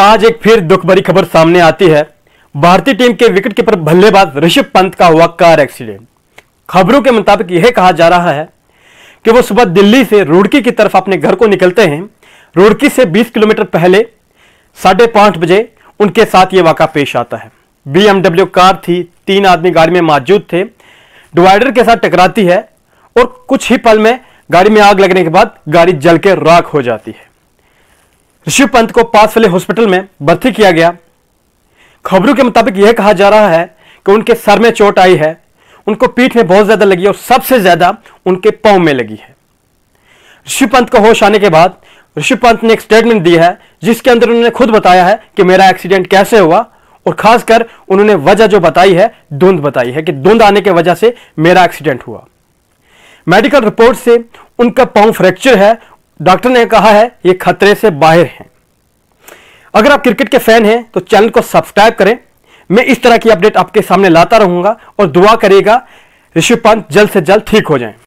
आज एक फिर दुख भरी खबर सामने आती है भारतीय टीम के विकेट कीपर बल्लेबाज ऋषभ पंत का हुआ कार एक्सीडेंट खबरों के मुताबिक यह कहा जा रहा है कि वो सुबह दिल्ली से रुड़की की तरफ अपने घर को निकलते हैं रुड़की से 20 किलोमीटर पहले साढ़े पांच बजे उनके साथ ये वाक़ा पेश आता है बीएमडब्ल्यू कार थी तीन आदमी गाड़ी में मौजूद थे डिवाइडर के साथ टकराती है और कुछ ही पल में गाड़ी में आग लगने के बाद गाड़ी जल के राख हो जाती है ऋषि पंत को पास वाले हॉस्पिटल में भर्ती किया गया खबरों के मुताबिक यह कहा जा रहा है कि उनके सर में चोट आई है उनको पीठ में बहुत ज्यादा लगी और सबसे ज्यादा उनके पाँव में लगी है ऋषि पंत को होश आने के बाद ऋषि पंत ने एक स्टेटमेंट दी है जिसके अंदर उन्होंने खुद बताया है कि मेरा एक्सीडेंट कैसे हुआ और खासकर उन्होंने वजह जो बताई है धुंध बताई है कि धुंध आने की वजह से मेरा एक्सीडेंट हुआ मेडिकल रिपोर्ट से उनका पाँव फ्रैक्चर है डॉक्टर ने कहा है ये खतरे से बाहर हैं अगर आप क्रिकेट के फैन हैं तो चैनल को सब्सक्राइब करें मैं इस तरह की अपडेट आपके सामने लाता रहूंगा और दुआ करेगा ऋषि पंत जल्द से जल्द ठीक हो जाएं